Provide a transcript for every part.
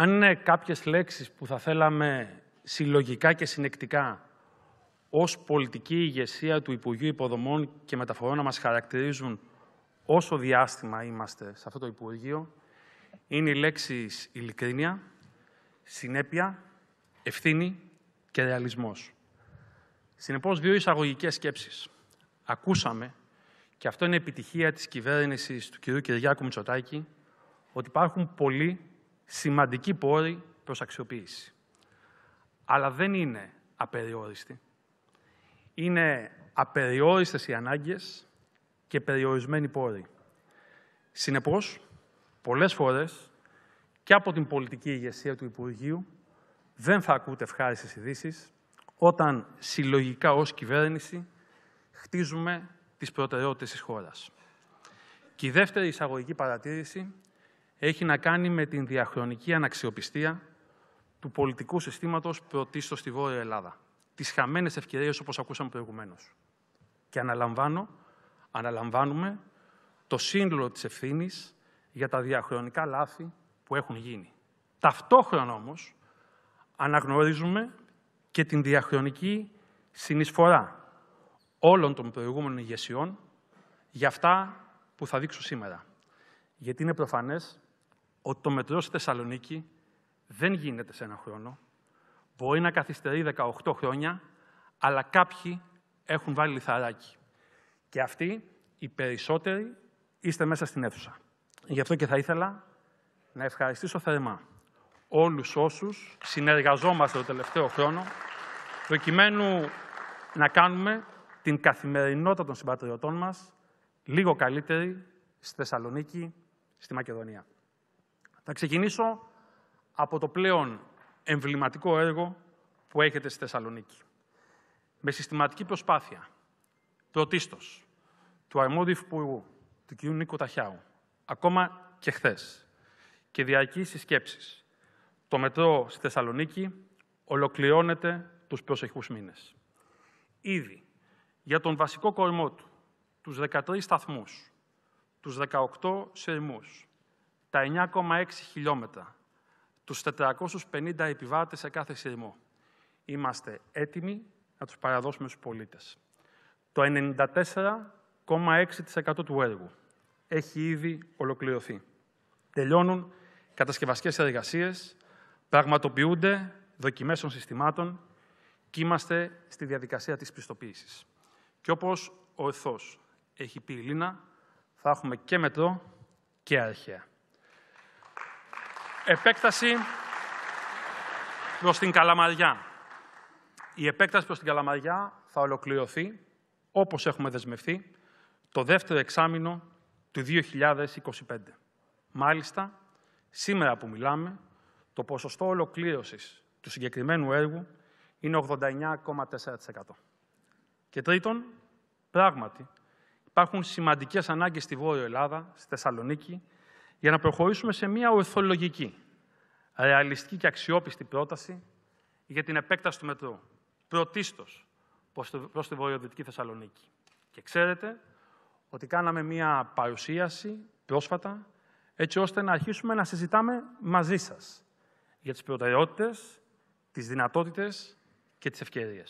Αν είναι κάποιες λέξεις που θα θέλαμε συλλογικά και συνεκτικά ως πολιτική ηγεσία του Υπουργείου Υποδομών και Μεταφορών να μας χαρακτηρίζουν όσο διάστημα είμαστε σε αυτό το Υπουργείο, είναι οι λέξεις ειλικρίνεια, συνέπεια, ευθύνη και ρεαλισμός. Συνεπώς, δύο εισαγωγικές σκέψεις. Ακούσαμε, και αυτό είναι επιτυχία της κυβέρνησης του κ. Κυριάκου Μητσοτάκη, ότι υπάρχουν πολλοί Σημαντική πόρη προς αξιοποίηση. Αλλά δεν είναι απεριόριστη. Είναι απεριόριστες οι ανάγκες και περιορισμένοι πόροι. Συνεπώς, πολλές φορές και από την πολιτική ηγεσία του Υπουργείου δεν θα ακούτε ευχάριστες ειδήσει όταν συλλογικά ως κυβέρνηση χτίζουμε τις προτεραιότητες της χώρας. Και η δεύτερη εισαγωγική παρατήρηση έχει να κάνει με την διαχρονική αναξιοπιστία του πολιτικού συστήματος πρωτίστως στη Βόρεια Ελλάδα. Τις χαμένες ευκαιρίες όπως ακούσαμε προηγουμένως. Και αναλαμβάνω, αναλαμβάνουμε το σύνολο της ευθύνης για τα διαχρονικά λάθη που έχουν γίνει. Ταυτόχρονα όμως αναγνωρίζουμε και την διαχρονική συνεισφορά όλων των προηγούμενων ηγεσιών για αυτά που θα δείξω σήμερα. Γιατί είναι προφανές ότι το μετρό στη Θεσσαλονίκη δεν γίνεται σε ένα χρόνο. Μπορεί να καθυστερεί 18 χρόνια, αλλά κάποιοι έχουν βάλει λιθαράκι. Και αυτοί, οι περισσότεροι, είστε μέσα στην αίθουσα. Γι' αυτό και θα ήθελα να ευχαριστήσω θερμά όλους όσους συνεργαζόμαστε το τελευταίο χρόνο, προκειμένου να κάνουμε την καθημερινότητα των συμπατριωτών μας λίγο καλύτερη στη Θεσσαλονίκη, στη Μακεδονία. Θα ξεκινήσω από το πλέον εμβληματικό έργο που έχετε στη Θεσσαλονίκη. Με συστηματική προσπάθεια, πρωτίστως, του αρμόδιου υπουργού, του κ. Νίκο Ταχιάου, ακόμα και χθες, και διαρκή συσκέψει. το μετρό στη Θεσσαλονίκη ολοκληρώνεται τους προσεχούς μήνες. Ήδη για τον βασικό κορμό του, τους 13 σταθμούς, τους 18 σειρμούς, τα 9,6 χιλιόμετρα, τους 450 επιβάτες σε κάθε σειρμό. Είμαστε έτοιμοι να τους παραδώσουμε στους πολίτες. Το 94,6% του έργου έχει ήδη ολοκληρωθεί. Τελειώνουν κατασκευαστικές εργασίες, πραγματοποιούνται δοκιμές των συστημάτων και είμαστε στη διαδικασία της πιστοποίησης. Και όπως ο εθός έχει Λίνα, θα έχουμε και μετρό και αρχαία. Επέκταση προς την Καλαμαριά. Η επέκταση προς την Καλαμαριά θα ολοκληρωθεί, όπως έχουμε δεσμευτεί, το δεύτερο εξάμεινο του 2025. Μάλιστα, σήμερα που μιλάμε, το ποσοστό ολοκλήρωσης του συγκεκριμένου έργου είναι 89,4%. Και τρίτον, πράγματι, υπάρχουν σημαντικές ανάγκες στη Βόρεια Ελλάδα, στη Θεσσαλονίκη, για να προχωρήσουμε σε μια ορθολογική, ρεαλιστική και αξιόπιστη πρόταση για την επέκταση του Μετρού, Πρωτίστως προς τη βορειοδυτική Θεσσαλονίκη. Και ξέρετε ότι κάναμε μια παρουσίαση πρόσφατα, έτσι ώστε να αρχίσουμε να συζητάμε μαζί σας για τις προτεραιότητες, τις δυνατότητες και τις ευκαιρίες.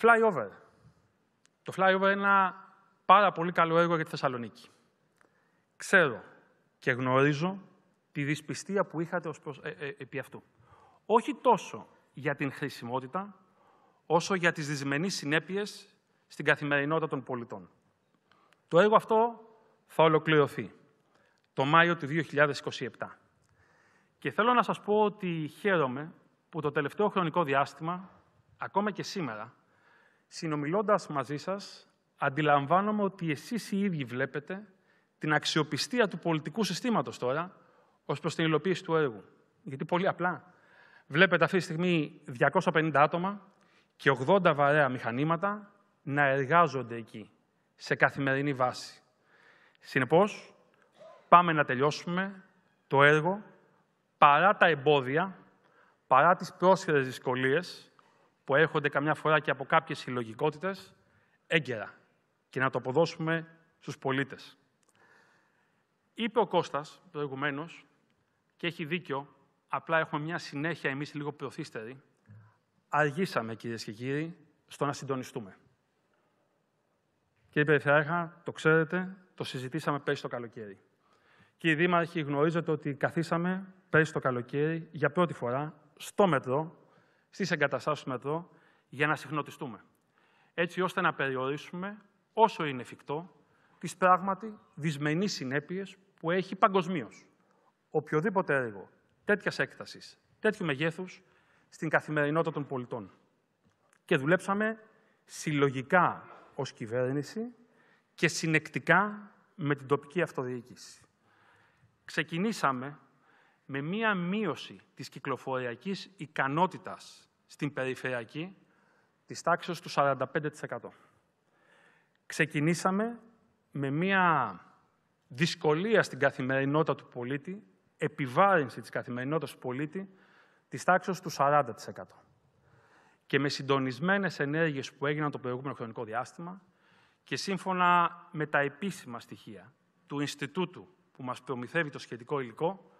Flyover. Το flyover είναι ένα πάρα πολύ καλό έργο για τη Θεσσαλονίκη ξέρω και γνωρίζω τη δυσπιστία που είχατε ως προς, ε, ε, επί αυτού. Όχι τόσο για την χρησιμότητα, όσο για τις δυσμενείς συνέπειες στην καθημερινότητα των πολιτών. Το έργο αυτό θα ολοκληρωθεί το Μάιο του 2027. Και θέλω να σας πω ότι χαίρομαι που το τελευταίο χρονικό διάστημα, ακόμα και σήμερα, συνομιλώντας μαζί σας, αντιλαμβάνομαι ότι εσείς οι ίδιοι βλέπετε την αξιοπιστία του πολιτικού συστήματος τώρα ως προς την υλοποίηση του έργου. Γιατί πολύ απλά βλέπετε αυτή τη στιγμή 250 άτομα και 80 βαρέα μηχανήματα να εργάζονται εκεί, σε καθημερινή βάση. Συνεπώς, πάμε να τελειώσουμε το έργο παρά τα εμπόδια, παρά τις πρόσφερες δυσκολίες που έρχονται καμιά φορά και από κάποιες συλλογικότητες, έγκαιρα και να το αποδώσουμε στους πολίτες. Είπε ο Κώστας προηγουμένως, και έχει δίκιο, απλά έχουμε μια συνέχεια εμείς λίγο προθύστερη. Αργήσαμε, κυρίες και κύριοι, στο να συντονιστούμε. Κύριε Περιφεράρχα, το ξέρετε, το συζητήσαμε πέρσι το καλοκαίρι. Κύριοι Δήμαρχοι, γνωρίζετε ότι καθίσαμε πέρσι το καλοκαίρι για πρώτη φορά στο μετρό, στις εγκαταστάσεις του μετρό, για να συχνοτιστούμε. Έτσι ώστε να περιορίσουμε όσο είναι εφικτό τις πράγματι δυσμενείς συνέπειες που έχει παγκοσμίως οποιοδήποτε έργο τέτοιας έκτασης, τέτοιου μεγέθους στην καθημερινότητα των πολιτών. Και δουλέψαμε συλλογικά ως κυβέρνηση και συνεκτικά με την τοπική αυτοδιοίκηση. Ξεκινήσαμε με μία μείωση της κυκλοφοριακής ικανότητας στην περιφερειακή της τάξης του 45%. Ξεκινήσαμε με μία δυσκολία στην καθημερινότητα του πολίτη, επιβάρυνση της καθημερινότητας του πολίτη, της τάξης του 40%. Και με συντονισμένες ενέργειες που έγιναν το προηγούμενο χρονικό διάστημα και σύμφωνα με τα επίσημα στοιχεία του Ινστιτούτου που μας προμηθεύει το σχετικό υλικό,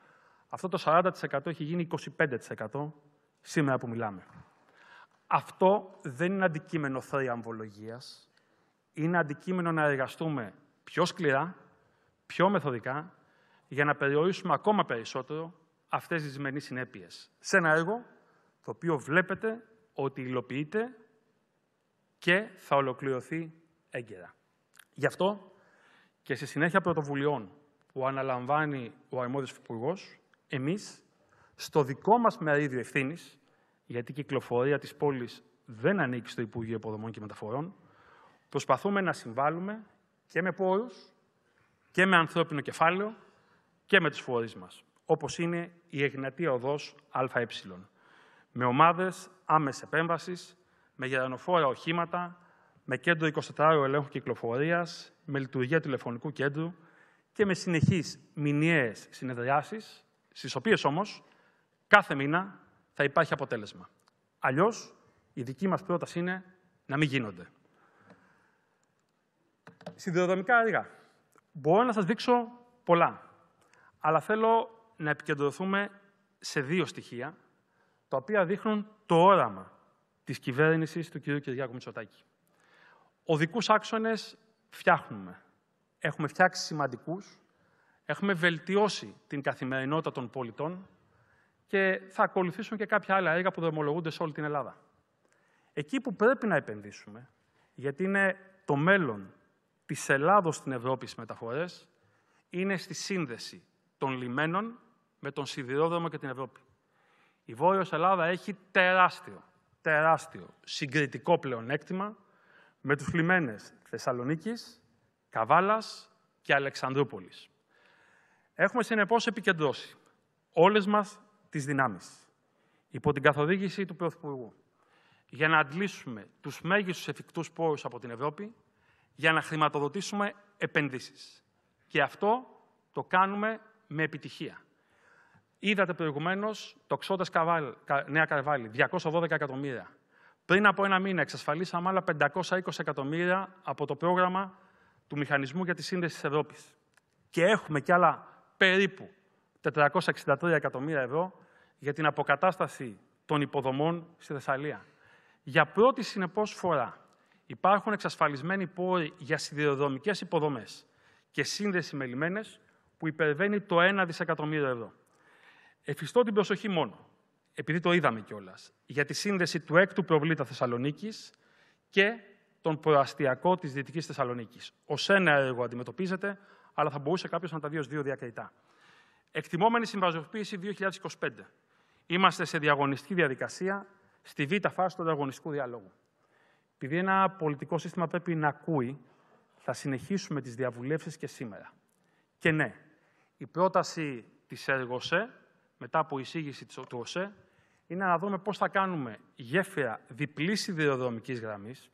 αυτό το 40% έχει γίνει 25% σήμερα που μιλάμε. Αυτό δεν είναι αντικείμενο θρίαμβολογίας. Είναι αντικείμενο να εργαστούμε πιο σκληρά, πιο μεθοδικά για να περιορίσουμε ακόμα περισσότερο αυτές τις δυσμενείς συνέπειες. Σε ένα έργο το οποίο βλέπετε ότι υλοποιείται και θα ολοκληρωθεί έγκαιρα. Γι' αυτό και στη συνέχεια πρωτοβουλειών που αναλαμβάνει ο αρμόδιος υπουργός, εμείς, στο δικό μας μερίδιο ευθύνης, γιατί η κυκλοφορία της πόλης δεν ανήκει στο Υπουργείο Υποδομών και Μεταφορών, προσπαθούμε να συμβάλλουμε και με πόρους και με ανθρώπινο κεφάλαιο και με τους φορείς μας, όπως είναι η Εγνατία Οδός ΑΕ, με ομάδες άμεσης επέμβασης, με γερανοφόρα οχήματα, με κέντρο 24 ελέγχου κυκλοφορίας, με λειτουργία τηλεφωνικού κέντρου και με συνεχείς μηνιαίες συνεδριάσεις, στις οποίες όμως κάθε μήνα θα υπάρχει αποτέλεσμα. Αλλιώς, η δική μας πρόταση είναι να μην γίνονται. Συνδεδομικά έργα. Μπορώ να σας δείξω πολλά, αλλά θέλω να επικεντρωθούμε σε δύο στοιχεία, τα οποία δείχνουν το όραμα της κυβέρνησης του κ. Κυριάκου Μητσοτάκη. Οδικούς άξονες φτιάχνουμε. Έχουμε φτιάξει σημαντικούς, έχουμε βελτιώσει την καθημερινότητα των πολιτών και θα ακολουθήσουν και κάποια άλλα έργα που δρομολογούνται σε όλη την Ελλάδα. Εκεί που πρέπει να επενδύσουμε, γιατί είναι το μέλλον της Ελλάδος στην Ευρώπη στις μεταφορές είναι στη σύνδεση των λιμένων με τον σιδηρόδρομο και την Ευρώπη. Η Βόρειος Ελλάδα έχει τεράστιο, τεράστιο συγκριτικό πλεονέκτημα με τους λιμένες Θεσσαλονίκης, Καβάλας και Αλεξανδρούπολης. Έχουμε συνεπώς επικεντρώσει όλες μας τις δυνάμεις υπό την καθοδήγηση του Πρωθυπουργού για να αντλήσουμε τους μέγιστους εφικτούς πόρους από την Ευρώπη για να χρηματοδοτήσουμε επενδύσεις. Και αυτό το κάνουμε με επιτυχία. Είδατε προηγουμένως το Ξόντα Νέα Καρβάλη, 212 εκατομμύρια. Πριν από ένα μήνα εξασφαλίσαμε άλλα 520 εκατομμύρια από το πρόγραμμα του Μηχανισμού για τη Σύνδεση της Ευρώπης. Και έχουμε κι άλλα περίπου 463 εκατομμύρια ευρώ για την αποκατάσταση των υποδομών στη Θεσσαλία. Για πρώτη συνεπώς φορά, υπάρχουν εξασφαλισμένοι πόροι για σιδηροδρομικές υποδομές και σύνδεση με λιμένες που υπερβαίνει το 1 δισεκατομμύριο ευρώ. Εφιστώ την προσοχή μόνο, επειδή το είδαμε κιόλας, για τη σύνδεση του έκτου προβλήτα Θεσσαλονίκης και τον προαστιακό της Δυτικής Θεσσαλονίκης. Ως ένα έργο αντιμετωπίζεται, αλλά θα μπορούσε κάποιος να τα δει ως δύο διακριτά. Εκτιμόμενη συμβαζοποίηση 2025. Είμαστε σε διαγωνιστική διαδικασία στη β' φάση του διαγωνιστικού διαλόγου. Επειδή ένα πολιτικό σύστημα πρέπει να ακούει, θα συνεχίσουμε τις διαβουλεύσεις και σήμερα. Και ναι, η πρόταση της ΕΡΓΟΣΕ, μετά από εισήγηση του ΟΣΕ, είναι να δούμε πώς θα κάνουμε γέφυρα διπλής σιδηροδρομικής γραμμής,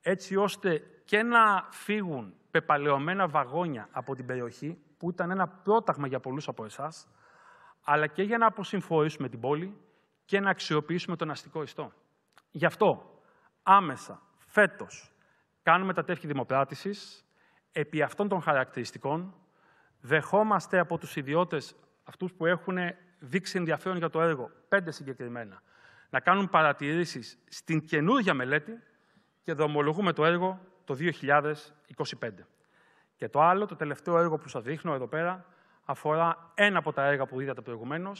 έτσι ώστε και να φύγουν πεπαλαιωμένα βαγόνια από την περιοχή, που ήταν ένα πρόταγμα για πολλούς από εσάς, αλλά και για να αποσυμφορήσουμε την πόλη και να αξιοποιήσουμε τον αστικό ιστό. Γι' αυτό άμεσα, φέτος, κάνουμε τα τεύχη δημοπράτησης, επί αυτών των χαρακτηριστικών, δεχόμαστε από τους ιδιώτες, αυτούς που έχουν δείξει ενδιαφέρον για το έργο, πέντε συγκεκριμένα, να κάνουν παρατηρήσεις στην καινούργια μελέτη και δομολογούμε το έργο το 2025. Και το άλλο, το τελευταίο έργο που σας δείχνω εδώ πέρα, αφορά ένα από τα έργα που είδατε προηγουμένως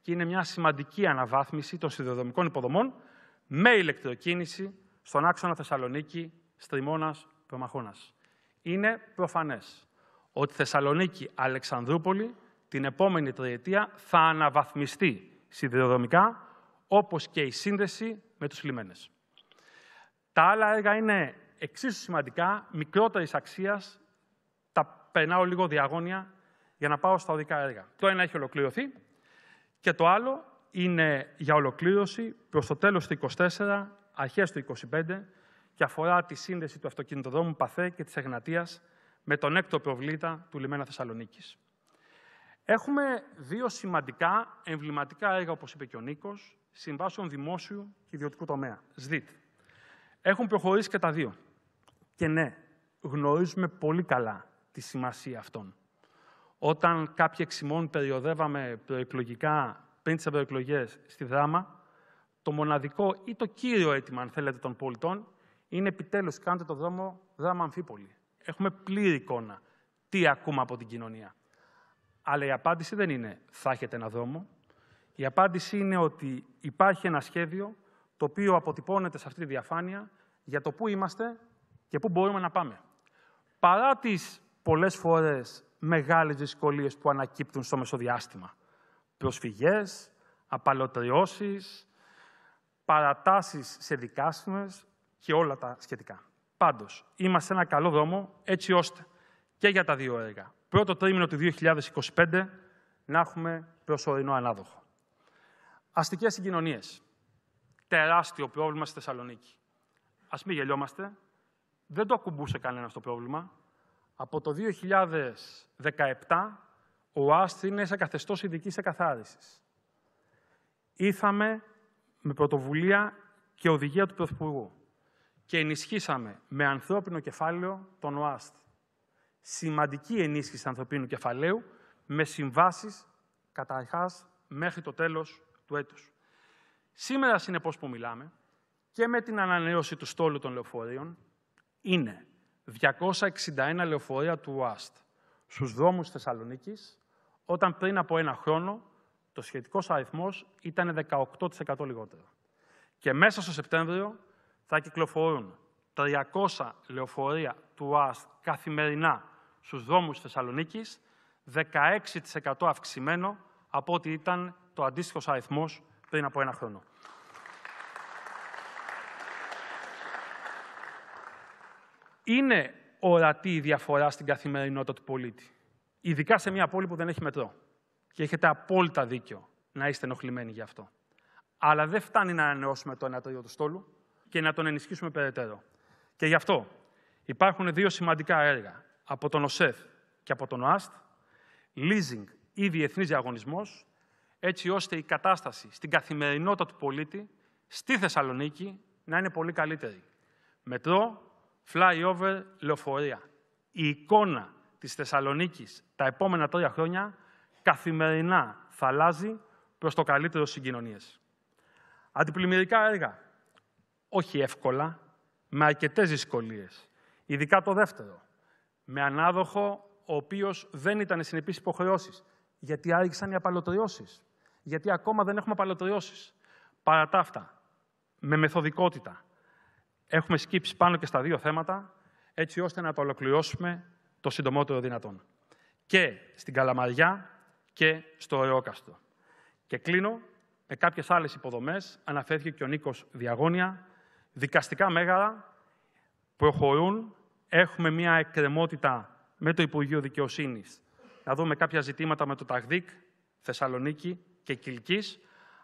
και είναι μια σημαντική αναβάθμιση των σιδηροδρομικών υποδομών με ηλεκτροκίνηση στον άξονα Θεσσαλονίκη, Στριμώνα Πεμαχώνας. Είναι προφανές ότι Θεσσαλονίκη Αλεξανδρούπολη την επόμενη τριετία θα αναβαθμιστεί σιδηροδρομικά, όπως και η σύνδεση με τους λιμένες. Τα άλλα έργα είναι εξίσου σημαντικά, μικρότερης αξίας, τα περνάω λίγο διαγώνια για να πάω στα οδικά έργα. Το ένα έχει ολοκληρωθεί και το άλλο είναι για ολοκλήρωση προς το τέλος του αρχές του 25 και αφορά τη σύνδεση του αυτοκινητοδρόμου Παθέ και της Εγνατίας με τον έκτο προβλήτα του Λιμένα Θεσσαλονίκης. Έχουμε δύο σημαντικά εμβληματικά έργα, όπως είπε και ο Νίκος, συμβάσεων δημόσιου και ιδιωτικού τομέα, ΣΔΙΤ. Έχουν προχωρήσει και τα δύο. Και ναι, γνωρίζουμε πολύ καλά τη σημασία αυτών. Όταν κάποιοι εξημών περιοδεύαμε προεκλογικά πριν τις ευρωεκλογέ στη Δράμα, το μοναδικό ή το κύριο αίτημα, αν θέλετε, των πολιτών είναι επιτέλους κάντε το δρόμο δράμα αμφίπολη. Έχουμε πλήρη εικόνα τι ακούμε από την κοινωνία. Αλλά η απάντηση δεν είναι θα έχετε ένα δρόμο. Η απάντηση είναι ότι υπάρχει ένα σχέδιο το οποίο αποτυπώνεται σε αυτή τη διαφάνεια για το πού είμαστε και πού μπορούμε να πάμε. Παρά τις πολλές φορές μεγάλες δυσκολίες που ανακύπτουν στο μεσοδιάστημα, προσφυγές, απαλωτριώσεις, παρατάσεις σε δικάσιμες και όλα τα σχετικά. Πάντως, είμαστε σε ένα καλό δρόμο έτσι ώστε και για τα δύο έργα. Πρώτο τρίμηνο του 2025 να έχουμε προσωρινό ανάδοχο. Αστικές συγκοινωνίες. Τεράστιο πρόβλημα στη Θεσσαλονίκη. Ας μην γελιόμαστε. Δεν το ακουμπούσε κανένας το πρόβλημα. Από το 2017 ο Άστρι είναι σε καθεστώς ειδικής εκαθάρισης. Ήρθαμε με πρωτοβουλία και οδηγία του Πρωθυπουργού και ενισχύσαμε με ανθρώπινο κεφάλαιο τον ΟΑΣΤ. Σημαντική ενίσχυση ανθρωπίνου κεφαλαίου με συμβάσεις καταρχάς μέχρι το τέλος του έτους. Σήμερα, συνεπώς που μιλάμε, και με την ανανέωση του στόλου των λεωφορείων, είναι 261 λεωφορεία του ΟΑΣΤ στους δρόμους Θεσσαλονίκης, όταν πριν από ένα χρόνο το σχετικός αριθμός ήταν 18% λιγότερο. Και μέσα στο Σεπτέμβριο θα κυκλοφορούν 300 λεωφορεία του ΟΑΣΤ καθημερινά στους δρόμους Θεσσαλονίκης, 16% αυξημένο από ό,τι ήταν το αντίστοιχος αριθμός πριν από ένα χρόνο. Είναι ορατή η διαφορά στην καθημερινότητα του πολίτη, ειδικά σε μια πόλη που δεν έχει μετρό. Και έχετε απόλυτα δίκιο να είστε ενοχλημένοι γι' αυτό. Αλλά δεν φτάνει να ανανεώσουμε το ένα το του στόλου και να τον ενισχύσουμε περαιτέρω. Και γι' αυτό υπάρχουν δύο σημαντικά έργα από τον ΟΣΕΦ και από τον ΟΑΣΤ, leasing ή διεθνής διαγωνισμός, έτσι ώστε η κατάσταση στην καθημερινότητα του πολίτη στη Θεσσαλονίκη να είναι πολύ καλύτερη. Μετρό, flyover, λεωφορεία. Η εικόνα της Θεσσαλονίκης τα επόμενα τρία χρόνια καθημερινά θα αλλάζει προς το καλύτερο συγκοινωνίες. Αντιπλημμυρικά έργα. Όχι εύκολα, με αρκετές δυσκολίες. Ειδικά το δεύτερο. Με ανάδοχο ο οποίος δεν ήταν συνεπείς υποχρεώσεις. Γιατί άρχισαν οι απαλωτριώσεις. Γιατί ακόμα δεν έχουμε απαλωτριώσεις. Παρά τα αυτά, με μεθοδικότητα, έχουμε σκύψει πάνω και στα δύο θέματα, έτσι ώστε να το ολοκληρώσουμε το συντομότερο δυνατόν. Και στην Καλαμαριά και στο Ρεόκαστρο. Και κλείνω με κάποιες άλλες υποδομές. Αναφέρθηκε και ο Νίκος Διαγώνια. Δικαστικά μέγαρα προχωρούν. Έχουμε μια εκκρεμότητα με το Υπουργείο Δικαιοσύνης. Να δούμε κάποια ζητήματα με το ΤΑΓΔΙΚ, Θεσσαλονίκη και Κιλκής.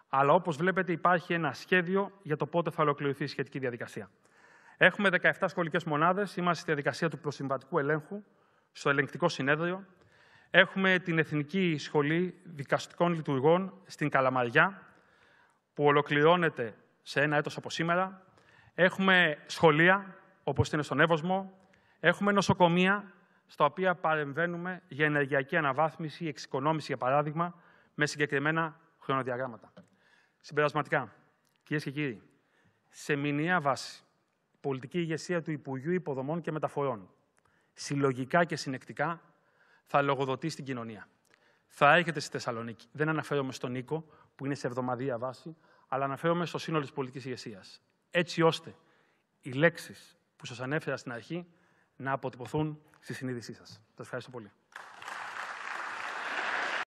Αλλά όπως βλέπετε υπάρχει ένα σχέδιο για το πότε θα ολοκληρωθεί η σχετική διαδικασία. Έχουμε 17 σχολικές μονάδες, είμαστε στη διαδικασία του προσυμβατικού ελέγχου, στο ελεγκτικό συνέδριο, Έχουμε την Εθνική Σχολή Δικαστικών Λειτουργών στην Καλαμαριά, που ολοκληρώνεται σε ένα έτος από σήμερα. Έχουμε σχολεία, όπως είναι στον Εύωσμο. Έχουμε νοσοκομεία, στα οποία παρεμβαίνουμε για ενεργειακή αναβάθμιση εξοικονόμηση, για παράδειγμα, με συγκεκριμένα χρονοδιαγράμματα. Συμπερασματικά, κυρίες και κύριοι, σε μηνιαία βάση, πολιτική ηγεσία του Υπουργείου Υποδομών και Μεταφορών, συλλογικά και συνεκτικά, θα λογοδοτεί στην κοινωνία. Θα έρχεται στη Θεσσαλονίκη. Δεν αναφέρομαι στον Νίκο, που είναι σε εβδομαδία βάση, αλλά αναφέρομαι στο σύνολο της πολιτικής ηγεσίας. Έτσι ώστε οι λέξεις που σας ανέφερα στην αρχή να αποτυπωθούν στη συνείδησή σας. Σας ευχαριστώ πολύ.